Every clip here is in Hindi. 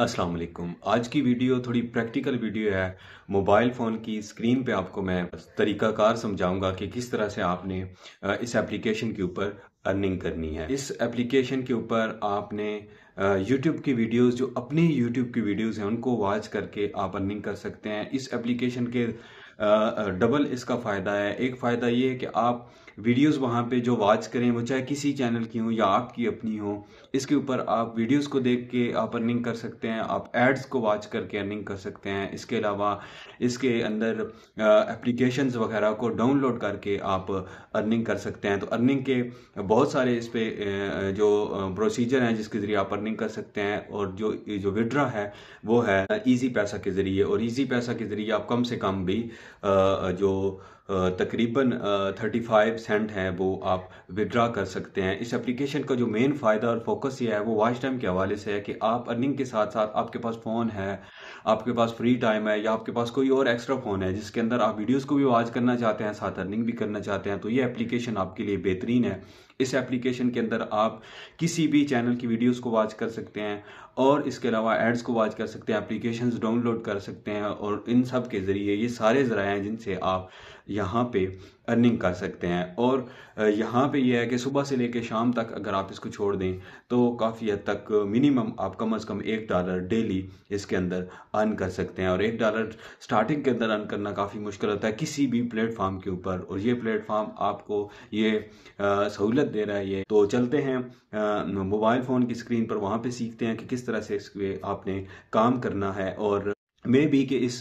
अस्सलाम वालेकुम आज की वीडियो थोड़ी प्रैक्टिकल वीडियो है मोबाइल फ़ोन की स्क्रीन पे आपको मैं तरीकाकार समझाऊंगा कि किस तरह से आपने इस एप्लीकेशन के ऊपर अर्निंग करनी है इस एप्लीकेशन के ऊपर आपने यूट्यूब की वीडियोस जो अपनी यूट्यूब की वीडियोस हैं उनको वॉच करके आप अर्निंग कर सकते हैं इस एप्लीकेशन के डबल इसका फ़ायदा है एक फ़ायदा ये है कि आप वीडियोस वहाँ पे जो वॉच करें वो चाहे किसी चैनल की हो या आपकी अपनी हो इसके ऊपर आप वीडियोस को देख के आप अर्निंग कर सकते हैं आप एड्स को वॉच करके अर्निंग कर सकते हैं इसके अलावा इसके अंदर एप्लीकेशंस वगैरह को डाउनलोड करके आप अर्निंग कर सकते हैं तो अर्निंग के बहुत सारे इस पर जो प्रोसीजर हैं जिसके ज़रिए आप अर्निंग कर सकते हैं और जो जो विड्रा है वो है ईजी पैसा के ज़रिए और ईजी पैसा के ज़रिए आप कम से कम भी जो तकरीबन 35 सेंट हैं वो आप विड्रा कर सकते हैं इस एप्लीकेशन का जो मेन फ़ायदा और फोकस ये है वो वॉच टाइम के हवाले से है कि आप अर्निंग के साथ साथ आपके पास फ़ोन है आपके पास फ्री टाइम है या आपके पास कोई और एक्स्ट्रा फ़ोन है जिसके अंदर आप वीडियोज़ को भी वॉच करना चाहते हैं साथ अर्निंग भी करना चाहते हैं तो ये एप्लीकेशन आपके लिए बेहतरीन है इस एप्लीकेशन के अंदर आप किसी भी चैनल की वीडियोस को वॉच कर सकते हैं और इसके अलावा एड्स को वॉच कर सकते हैं एप्लीकेशन डाउनलोड कर सकते हैं और इन सब के ज़रिए ये सारे जराए हैं जिनसे आप यहाँ पे अर्निंग कर सकते हैं और यहाँ पे ये यह है कि सुबह से लेकर शाम तक अगर आप इसको छोड़ दें तो काफ़ी हद तक मिनिमम आप कम अज़ कम एक डॉलर डेली इसके अंदर अर्न कर सकते हैं और एक डॉलर स्टार्टिंग के अंदर अर्न करना काफ़ी मुश्किल होता है किसी भी प्लेटफॉर्म के ऊपर और ये प्लेटफॉर्म आपको ये सहूलत दे रहा है ये तो चलते हैं मोबाइल फ़ोन की स्क्रीन पर वहाँ पर सीखते हैं कि किस तरह से इसके आपने काम करना है और मे भी कि इस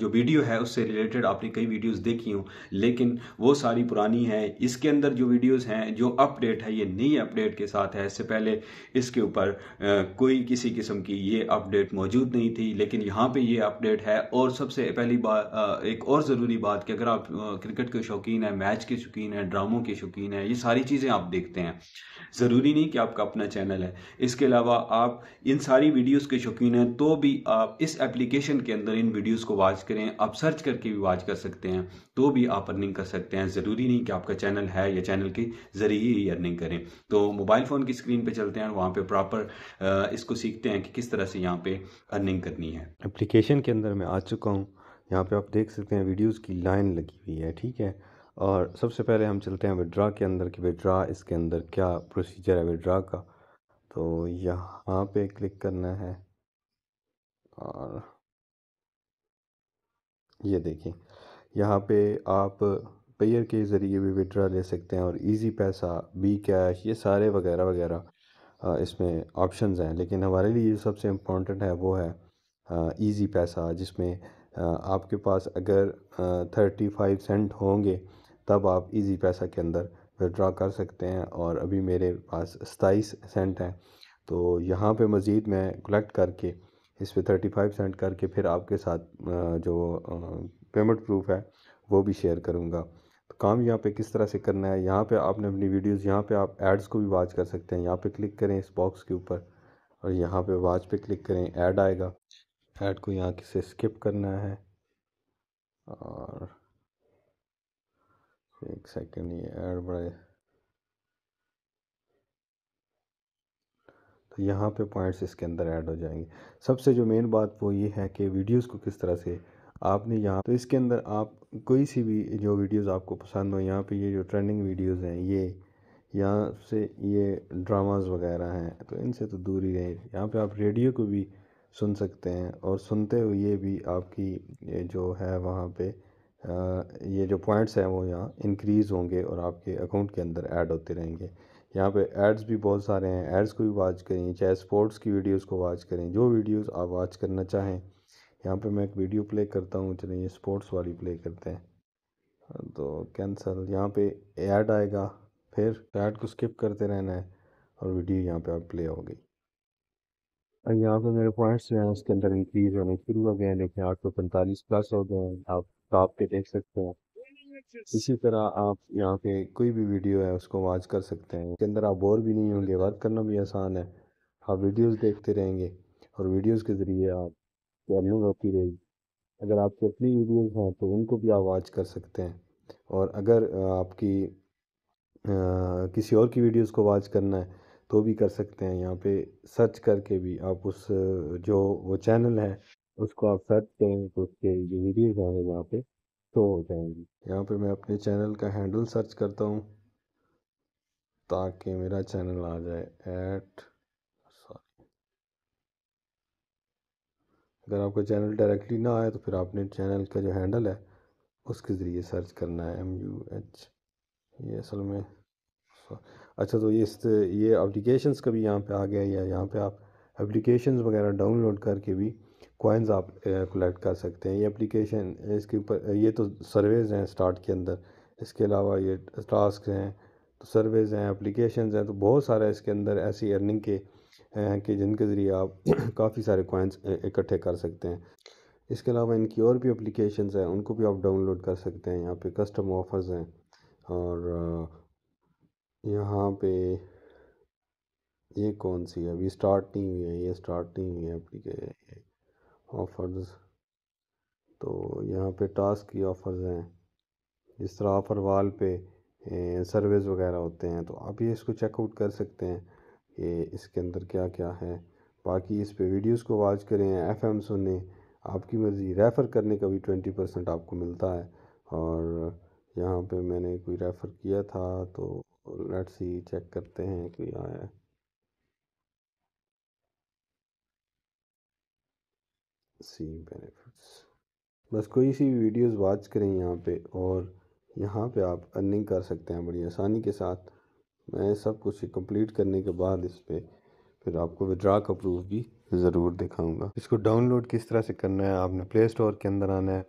जो वीडियो है उससे रिलेटेड आपने कई वीडियोस देखी हों लेकिन वो सारी पुरानी हैं इसके अंदर जो वीडियोस हैं जो अपडेट है ये नई अपडेट के साथ है इससे पहले इसके ऊपर कोई किसी किस्म की ये अपडेट मौजूद नहीं थी लेकिन यहाँ पे ये अपडेट है और सबसे पहली बात एक और ज़रूरी बात कि अगर आप क्रिकेट के शौकीन हैं मैच के शौकीन हैं ड्रामों के शौकीन हैं ये सारी चीज़ें आप देखते हैं ज़रूरी नहीं कि आपका अपना चैनल है इसके अलावा आप इन सारी वीडियोज़ के शौकीन हैं तो भी आप इस एप्लीकेशन एप्लीकेशन के अंदर इन वीडियोस को वॉच करें आप सर्च करके भी वॉच कर सकते हैं तो भी आप अर्निंग कर सकते हैं ज़रूरी नहीं कि आपका चैनल है या चैनल के ज़रिए ही अर्निंग करें तो मोबाइल फ़ोन की स्क्रीन पर चलते हैं वहाँ पर प्रॉपर इसको सीखते हैं कि किस तरह से यहाँ पर अर्निंग करनी है एप्लीकेशन के अंदर मैं आ चुका हूँ यहाँ पे आप देख सकते हैं वीडियोज की लाइन लगी हुई है ठीक है और सबसे पहले हम चलते हैं विड्रा के अंदर कि विड्रा इसके अंदर क्या प्रोसीजर है विड्रा का तो यहाँ पे क्लिक करना है और ये देखें यहाँ पे आप पेयर के ज़रिए भी विड्रा ले सकते हैं और इजी पैसा बी कैश ये सारे वगैरह वगैरह इसमें ऑप्शंस हैं लेकिन हमारे लिए जो सबसे इम्पोर्टेंट है वो है इजी पैसा जिसमें आपके पास अगर थर्टी फाइव सेंट होंगे तब आप इजी पैसा के अंदर विड्रा कर सकते हैं और अभी मेरे पास सताईस सेंट हैं तो यहाँ पे मज़ीद मैं कलेक्ट करके इस पर थर्टी फाइव सेंट करके फिर आपके साथ जो पेमेंट प्रूफ है वो भी शेयर करूँगा तो काम यहाँ पे किस तरह से करना है यहाँ पे आपने अपनी वीडियोस यहाँ पे आप एड्स को भी वाच कर सकते हैं यहाँ पे क्लिक करें इस बॉक्स के ऊपर और यहाँ पे वाच पे क्लिक करें ऐड आएगा ऐड को यहाँ से स्किप करना है और एक सेकेंड ये ऐड बड़ा तो यहाँ पे पॉइंट्स इसके अंदर ऐड हो जाएंगे सबसे जो मेन बात वो ये है कि वीडियोस को किस तरह से आपने यहाँ तो इसके अंदर आप कोई सी भी जो वीडियोस आपको पसंद हो यहाँ पे ये जो ट्रेंडिंग वीडियोस हैं ये यहाँ से ये ड्रामास वगैरह हैं तो इनसे तो दूर ही रहें यहाँ पर आप रेडियो को भी सुन सकते हैं और सुनते हुए भी आपकी जो है वहाँ पर ये जो पॉइंट्स हैं वो यहाँ इंक्रीज़ होंगे और आपके अकाउंट के अंदर ऐड होते रहेंगे यहाँ पे एड्स भी बहुत सारे हैं एड्स को भी वाच करें चाहे स्पोर्ट्स की वीडियोस को वाच करें जो वीडियोस आप वाच करना चाहें यहाँ पे मैं एक वीडियो प्ले करता हूँ चलें ये स्पोर्ट्स वाली प्ले करते हैं तो कैंसल यहाँ पे ऐड आएगा फिर ऐड को स्किप करते रहना है और वीडियो यहाँ पे आप प्ले हो गई और यहाँ पर मेरे पॉइंट्स जो हैं उसके अंदर इंक्रीज होने शुरू हो गए हैं देखें आठ सौ पैंतालीस प्लस हो गए हैं आप टॉप पर देख सकते हैं इसी तरह आप यहाँ पे कोई भी वीडियो है उसको वॉच कर सकते हैं इसके अंदर आप बोर भी नहीं होंगे वर्क करना भी आसान है आप वीडियोस देखते रहेंगे और वीडियोस के ज़रिए आप अर्निंग होती रहेगी अगर आपकी अपनी वीडियोस हैं तो उनको भी आप वॉच कर सकते हैं और अगर आपकी आ, किसी और की वीडियोस को वॉच करना है तो भी कर सकते हैं यहाँ पे सर्च करके भी आप उस जो वो चैनल है उसको आप सर्च करेंगे तो उसके जो वीडियोज़ हैं वहाँ पर शो तो हो जाएंगी यहाँ पे मैं अपने चैनल का हैंडल सर्च करता हूँ ताकि मेरा चैनल आ जाए एट सॉरी अगर आपका चैनल डायरेक्टली ना आए तो फिर आपने चैनल का जो हैंडल है उसके ज़रिए सर्च करना है एम यू एच ये असल में अच्छा तो ये इस ये अप्लीकेशन का भी यहाँ पे आ गया या यहाँ पे आप एप्लीकेशन वगैरह डाउनलोड करके भी कॉइन्स आप कलेक्ट कर सकते हैं ये एप्लीकेशन इसके ऊपर ये तो सर्वेज हैं स्टार्ट के अंदर इसके अलावा ये टास्क हैं तो सर्वेज हैं एप्लीकेशन हैं तो बहुत सारे इसके अंदर ऐसी अर्निंग के हैं कि जिनके ज़रिए आप काफ़ी सारे कॉइन्स इकट्ठे कर सकते हैं इसके अलावा इनकी और भी एप्लीकेशन हैं उनको भी आप डाउनलोड कर सकते हैं यहाँ पर कस्टम ऑफर्स हैं और यहाँ पे ये कौन सी है अभी स्टार्ट नहीं हुई है ये स्टार्ट नहीं हुई है एप्लीकेशन ऑफ़र्स तो यहाँ पे टास्क की ऑफ़र्स हैं जिस तरह ऑफ़र वाल पे सर्वेज़ वगैरह होते हैं तो आप ये इसको चेकआउट कर सकते हैं कि इसके अंदर क्या क्या है बाकी इस पे वीडियोस को वॉच करें एफ एम सुने आपकी मर्ज़ी रेफ़र करने का भी ट्वेंटी परसेंट आपको मिलता है और यहाँ पे मैंने कोई रेफ़र किया था तो लेट्स ही चेक करते हैं कोई आया है सी बेनिफिट्स बस कोई सी वीडियोस वाच करें यहाँ पे और यहाँ पे आप अर्निंग कर सकते हैं बड़ी आसानी के साथ मैं सब कुछ कंप्लीट करने के बाद इस पर फिर आपको विड्रा का प्रूफ भी ज़रूर दिखाऊंगा इसको डाउनलोड किस तरह से करना है आपने प्ले स्टोर के अंदर आना है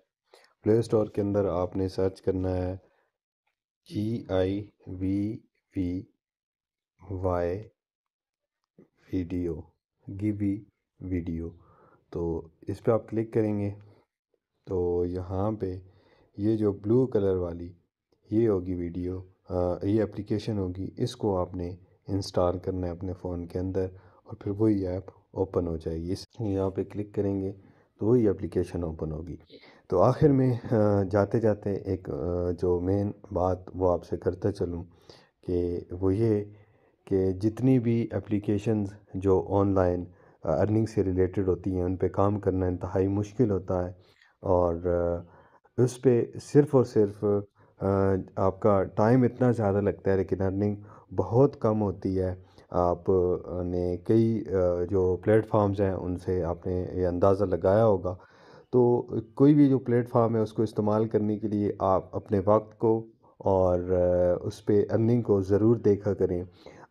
प्ले स्टोर के अंदर आपने सर्च करना है G I V V Y video Givvy video तो इस पर आप क्लिक करेंगे तो यहाँ पे ये जो ब्लू कलर वाली ये होगी वीडियो आ, ये एप्लीकेशन होगी इसको आपने इंस्टॉल करना है अपने फ़ोन के अंदर और फिर वही ऐप ओपन हो जाएगी इस यहाँ पे क्लिक करेंगे तो वही एप्लीकेशन ओपन होगी तो आखिर में जाते जाते एक जो मेन बात वो आपसे करता चलूँ कि वो ये कि जितनी भी एप्लीकेशंस जो ऑनलाइन अर्निंग से रिलेटेड होती हैं उन पर काम करना इंतहाई मुश्किल होता है और उस पर सिर्फ़ और सिर्फ आपका टाइम इतना ज़्यादा लगता है लेकिन अर्निंग बहुत कम होती है आप ने कई जो प्लेटफॉर्म्स हैं उनसे आपने ये अंदाज़ा लगाया होगा तो कोई भी जो प्लेटफॉर्म है उसको इस्तेमाल करने के लिए आप अपने वक्त को और उस पर अर्निंग को ज़रूर देखा करें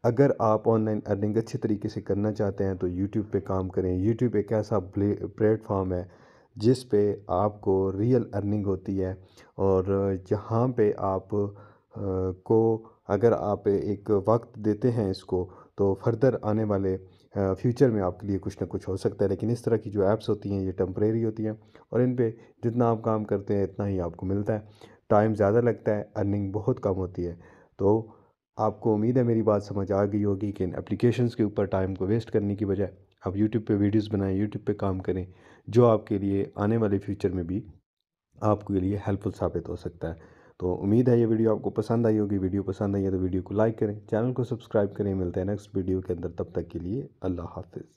अगर आप ऑनलाइन अर्निंग अच्छे तरीके से करना चाहते हैं तो यूट्यूब पे काम करें यूट्यूब एक ऐसा प्लेटफॉर्म है जिस पे आपको रियल अर्निंग होती है और जहाँ पे आप को अगर आप एक वक्त देते हैं इसको तो फर्दर आने वाले फ्यूचर में आपके लिए कुछ ना कुछ हो सकता है लेकिन इस तरह की जो ऐप्स होती हैं ये टम्प्रेरी होती हैं और इन पर जितना आप काम करते हैं इतना ही आपको मिलता है टाइम ज़्यादा लगता है अर्निंग बहुत कम होती है तो आपको उम्मीद है मेरी बात समझ आ गई होगी कि इन एप्लीकेशंस के ऊपर टाइम को वेस्ट करने की बजाय आप यूट्यूब पे वीडियोस बनाएं यूट्यूब पे काम करें जो आपके लिए आने वाले फ्यूचर में भी आपके लिए हेल्पफुल साबित हो सकता है तो उम्मीद है ये वीडियो आपको पसंद आई होगी वीडियो पसंद आई है तो वीडियो को लाइक करें चैनल को सब्सक्राइब करें मिलते हैं नेक्स्ट वीडियो के अंदर तब तक के लिए अल्लाह हाफिज़